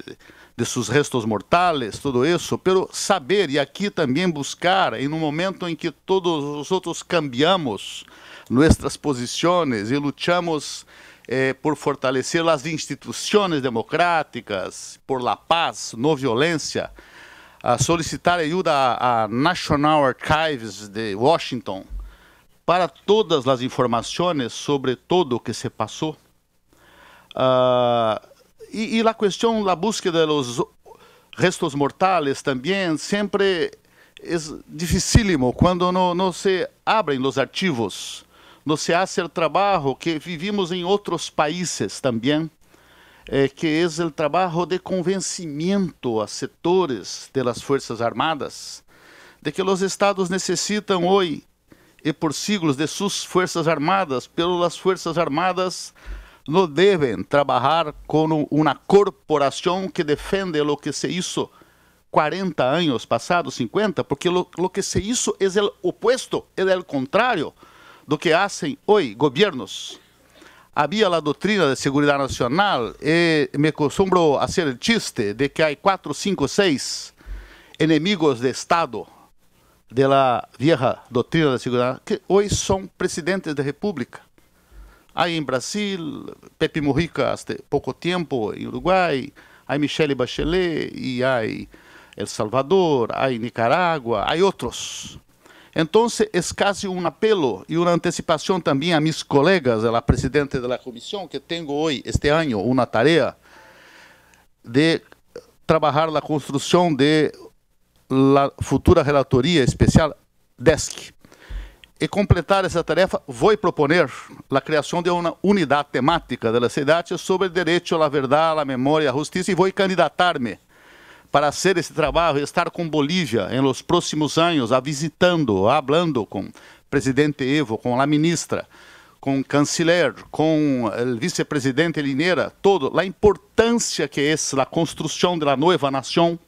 Speaker 10: de sus restos mortales, todo isso, pero saber e aqui também buscar, em um momento em que todos os outros cambiamos nossas posições e lutamos eh, por fortalecer as instituições democráticas, por la paz, não violência, a solicitar ajuda à National Archives de Washington para todas as informações sobre todo o que se passou. Ah, e, e a questão da busca dos restos mortais também sempre é dificílimo quando não, se abrem os arquivos se hace el trabajo que vivimos en otros países también, eh, é, que es é el trabajo de convencimiento a sectores de las Fuerzas Armadas de que los estados necesitan hoy y por siglos de sus Fuerzas Armadas, pero las Fuerzas Armadas no deben trabajar con una corporación que defiende lo que se hizo 40 años pasados, 50, porque lo, lo que se hizo es é el opuesto, es el contrario do que hacen hoje governos. Havia a doutrina de segurança nacional e me acostumbro a ser el chiste de que há quatro, cinco, seis enemigos de Estado de la vieja doutrina de segurança que hoje são presidentes da república. Há em Brasil, Pepe Mujica há pouco tempo, em Uruguai, há Michele Bachelet e há El Salvador, há Nicaragua, há outros. Então es quase um apelo e uma antecipação também a mis colegas, a la da comissão, que tenho hoje este ano uma tarefa de trabalhar na construção de la futura relatoria especial DESC. E completar essa tarefa, vou proponer a criação de uma unidade temática da cidade sobre o direito à verdade, à memória, à justiça e vou candidatar-me para fazer esse trabalho e estar com Bolívia em los próximos anos, a visitando, a hablando com presidente Evo, com a ministra, o canciller, o vice-presidente Linera, todo, a importância que é a construção de la nova nação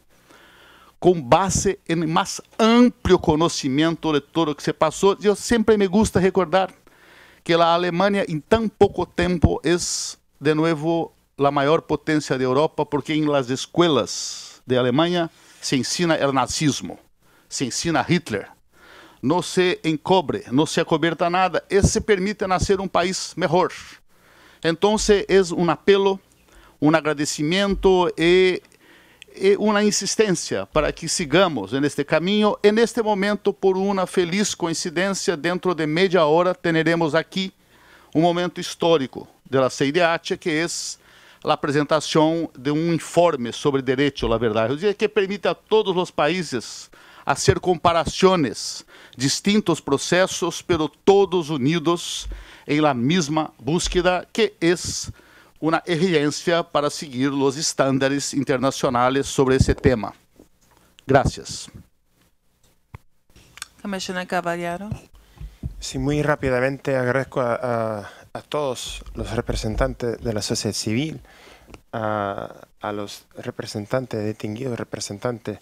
Speaker 10: com base em mais amplo conhecimento de tudo que se passou. Eu sempre me gusta recordar que a Alemanha, em tão pouco tempo, é de novo a maior potência da Europa, porque em las escolas de Alemanha se ensina o nazismo, se ensina Hitler. Não se encobre, não se acoberta nada. Isso permite nascer um país melhor. Então, é um apelo, um agradecimento e, e uma insistência para que sigamos neste caminho. E neste momento, por uma feliz coincidência, dentro de meia hora, teremos aqui um momento histórico da CIDH, que é a apresentação de um informe sobre direito à verdade, que permite a todos os países fazer comparações, distintos processos, pero todos unidos em la mesma búsqueda, que é uma exigência para seguir os estándares internacionais sobre esse tema. Gracias.
Speaker 1: Commissioner Caballero.
Speaker 11: Sí, muy rápidamente agradeço a, a a todos los representantes de la sociedad civil, a, los representantes, distinguidos representantes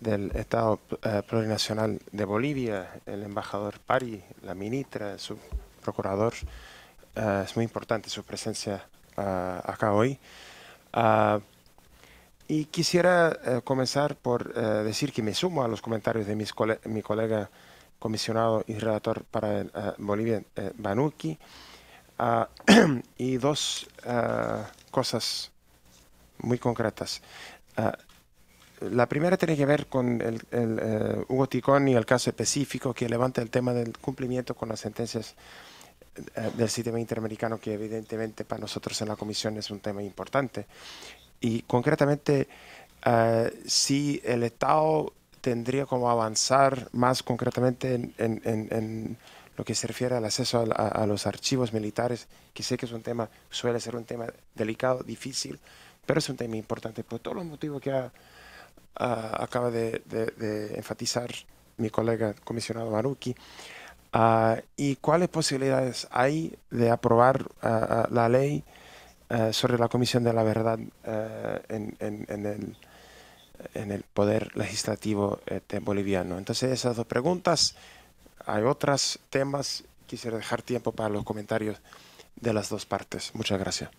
Speaker 11: del Estado eh, Plurinacional de Bolivia, el embajador Pari, la ministra, su procurador. Eh, es muy importante su presencia eh, acá hoy. Ah, y quisiera comenzar por decir que me sumo a los comentarios de mi colega comisionado y relator para Bolivia, Banuki. Ah, y dos ah, cosas muy concretas. Ah, la primera tiene que ver con el, eh, Hugo Ticón y el caso específico que levanta el tema del cumplimiento con las sentencias eh, del sistema interamericano, que evidentemente para nosotros en la Comisión es un tema importante. Y concretamente, si el Estado tendría como avanzar más concretamente en lo que se refiere al acceso a, los archivos militares, que sé que es un tema, suele ser un tema delicado, difícil, pero es un tema importante por todos los motivos que acaba de, enfatizar mi colega comisionado Maruki. Ah, ¿Y cuáles posibilidades hay de aprobar ah, ah, la ley sobre la Comisión de la Verdad en, en el en el poder legislativo eh, boliviano. Entonces, esas dos preguntas hay otros temas, quisiera dejar tiempo para los comentarios de las dos partes. Muchas gracias.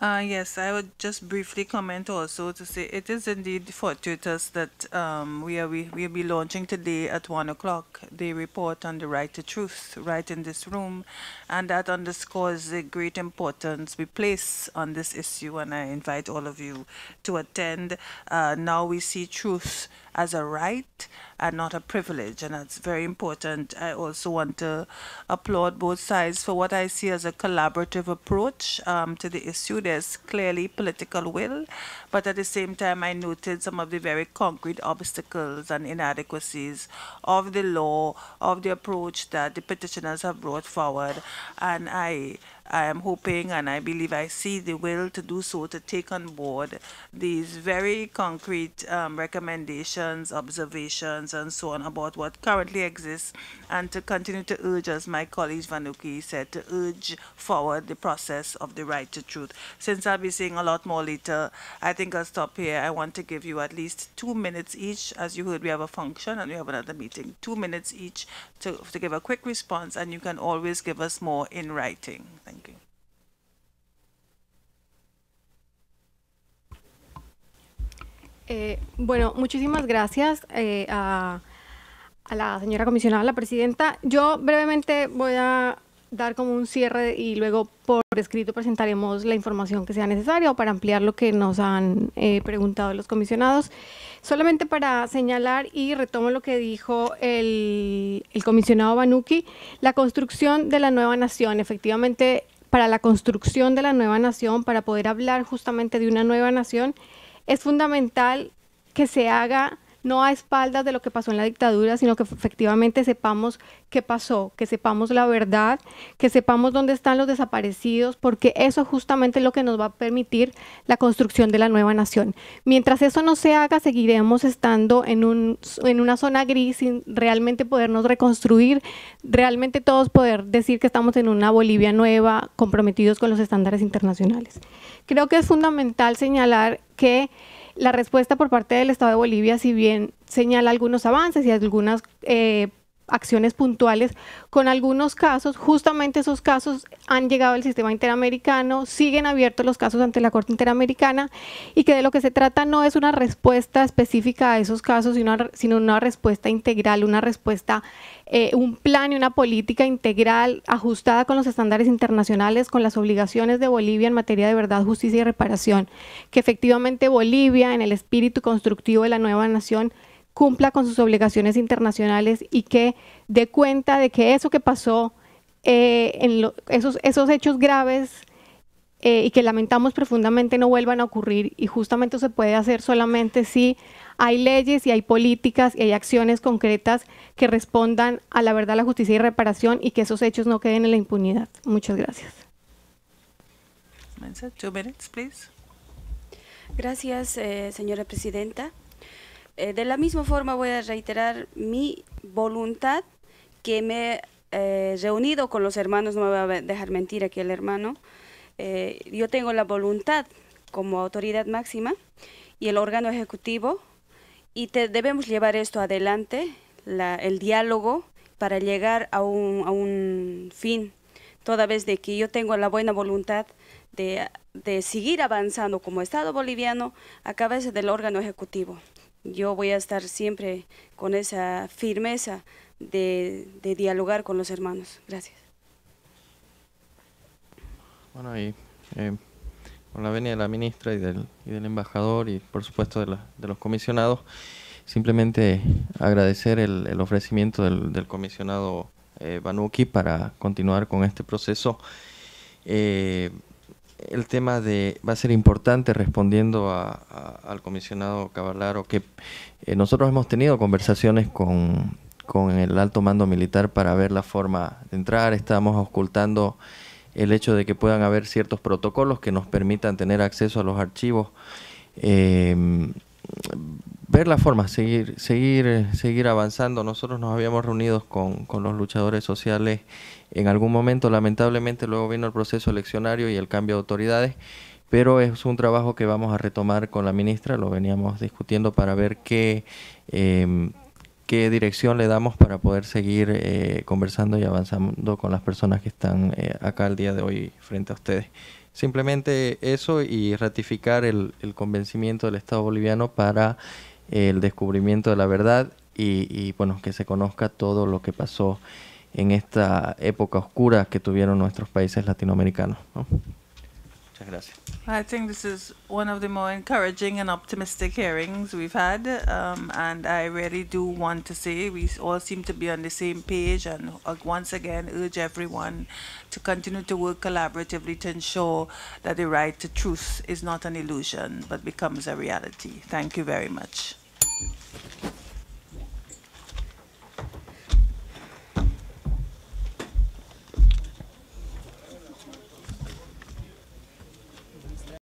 Speaker 1: Uh, yes, I would just briefly comment also to say it is indeed fortuitous that um, we are, we will be launching today at one o'clock the report on the right to truth right in this room, and that underscores the great importance we place on this issue. And I invite all of you to attend. Uh, now we see truth as a right and not a privilege, and that's very important. I also want to applaud both sides for what I see as a collaborative approach um, to the issue there's clearly political will, but at the same time, I noted some of the very concrete obstacles and inadequacies of the law, of the approach that the petitioners have brought forward, and I I am hoping and I believe I see the will to do so to take on board these very concrete um, recommendations, observations, and so on about what currently exists and to continue to urge, as my colleague Vanuki said, to urge forward the process of the right to truth. Since I'll be seeing a lot more later, I think I'll stop here. I want to give you at least two minutes each. As you heard, we have a function and we have another meeting. Two minutes each to, to give a quick response, and you can always give us more in writing. Thank
Speaker 12: Eh, bueno, muchísimas gracias eh, a, la señora comisionada, la presidenta. Yo brevemente voy a dar como un cierre y luego por escrito presentaremos la información que sea necesaria para ampliar lo que nos han eh, preguntado los comisionados. Solamente para señalar y retomo lo que dijo el, comisionado Banuki, la construcción de la nueva nación, efectivamente, para la construcción de la nueva nación, para poder hablar justamente de una nueva nación, es fundamental que se haga no a espaldas de lo que pasó en la dictadura, sino que efectivamente sepamos qué pasó, que sepamos la verdad, que sepamos dónde están los desaparecidos, porque eso justamente es lo que nos va a permitir la construcción de la nueva nación. Mientras eso no se haga, seguiremos estando en, en una zona gris sin realmente podernos reconstruir, realmente todos poder decir que estamos en una Bolivia nueva, comprometidos con los estándares internacionales. Creo que es fundamental señalar que la respuesta por parte del Estado de Bolivia, si bien señala algunos avances y algunas eh, acciones puntuales, con algunos casos, justamente esos casos han llegado al sistema interamericano, siguen abiertos los casos ante la Corte Interamericana y que de lo que se trata no es una respuesta específica a esos casos, sino una, sino una respuesta integral, una respuesta eh, un plan y una política integral ajustada con los estándares internacionales, con las obligaciones de Bolivia en materia de verdad, justicia y reparación, que efectivamente Bolivia, en el espíritu constructivo de la nueva nación, cumpla con sus obligaciones internacionales y que dé cuenta de que eso que pasó, eh, en esos hechos graves eh, y que lamentamos profundamente no vuelvan a ocurrir y justamente se puede hacer solamente si hay leyes y hay políticas y hay acciones concretas que respondan a la verdad, la justicia y reparación y que esos hechos no queden en la impunidad. Muchas gracias.
Speaker 1: please.
Speaker 8: Gracias, eh, señora presidenta. Eh, de la misma forma voy a reiterar mi voluntad que me he reunido con los hermanos, no me voy a dejar mentir aquí el hermano, eh, yo tengo la voluntad como autoridad máxima y el órgano ejecutivo y te, debemos llevar esto adelante, el diálogo, para llegar a un, fin, toda vez de que yo tengo la buena voluntad de, seguir avanzando como Estado boliviano a cabeza del órgano ejecutivo. Yo voy a estar siempre con esa firmeza de dialogar con los hermanos. Gracias.
Speaker 9: Bueno, y eh, con la venia de la ministra y del, del embajador y por supuesto de, los comisionados, simplemente agradecer el, ofrecimiento del, comisionado eh, Banuki para continuar con este proceso. Eh, el tema de va a ser importante respondiendo al comisionado Caballaro, que nosotros hemos tenido conversaciones con, con el alto mando militar para ver la forma de entrar, estamos ocultando el hecho de que puedan haber ciertos protocolos que nos permitan tener acceso a los archivos, em, ver la forma, seguir, seguir, eh, seguir avanzando. Nosotros nos habíamos reunido con, los luchadores sociales en algún momento, lamentablemente luego vino el proceso eleccionario y el cambio de autoridades, pero es un trabajo que vamos a retomar con la ministra, lo veníamos discutiendo para ver qué... Em, qué dirección le damos para poder seguir eh, conversando y avanzando con las personas que están eh, acá el día de hoy frente a ustedes. Simplemente eso y ratificar el, convencimiento del Estado boliviano para eh, el descubrimiento de la verdad y, bueno, que se conozca todo lo que pasó en esta época oscura que tuvieron nuestros países latinoamericanos. gracias.
Speaker 1: I think this is one of the more encouraging and optimistic hearings we've had, um, and I really do want to say we all seem to be on the same page, and uh, once again urge everyone to continue to work collaboratively to ensure that the right to truth is not an illusion but becomes a reality. Thank you very much.